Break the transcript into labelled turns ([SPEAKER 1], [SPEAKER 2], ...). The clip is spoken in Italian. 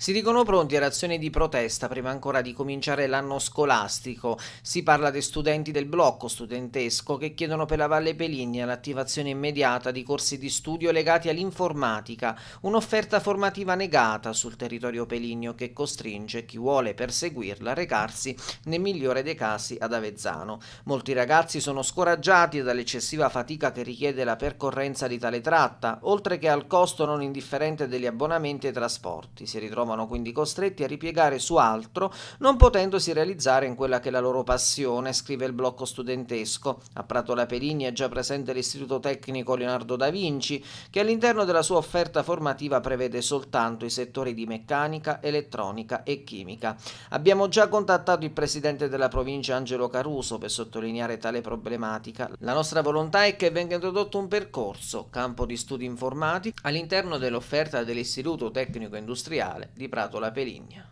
[SPEAKER 1] si dicono pronti ad azioni di protesta prima ancora di cominciare l'anno scolastico. Si parla dei studenti del blocco studentesco che chiedono per la Valle Peligna l'attivazione immediata di corsi di studio legati all'informatica, un'offerta formativa negata sul territorio peligno che costringe chi vuole perseguirla a recarsi nel migliore dei casi ad Avezzano. Molti ragazzi sono scoraggiati dall'eccessiva fatica che richiede la percorrenza di tale tratta, oltre che al costo non indifferente degli abbonamenti e trasporti. Si ritrovano trovano quindi costretti a ripiegare su altro, non potendosi realizzare in quella che è la loro passione, scrive il blocco studentesco. A Prato La Perini è già presente l'Istituto Tecnico Leonardo da Vinci, che all'interno della sua offerta formativa prevede soltanto i settori di meccanica, elettronica e chimica. Abbiamo già contattato il presidente della provincia Angelo Caruso per sottolineare tale problematica. La nostra volontà è che venga introdotto un percorso, campo di studi informati, all'interno dell'offerta dell'Istituto Tecnico Industriale di Prato La Peligna.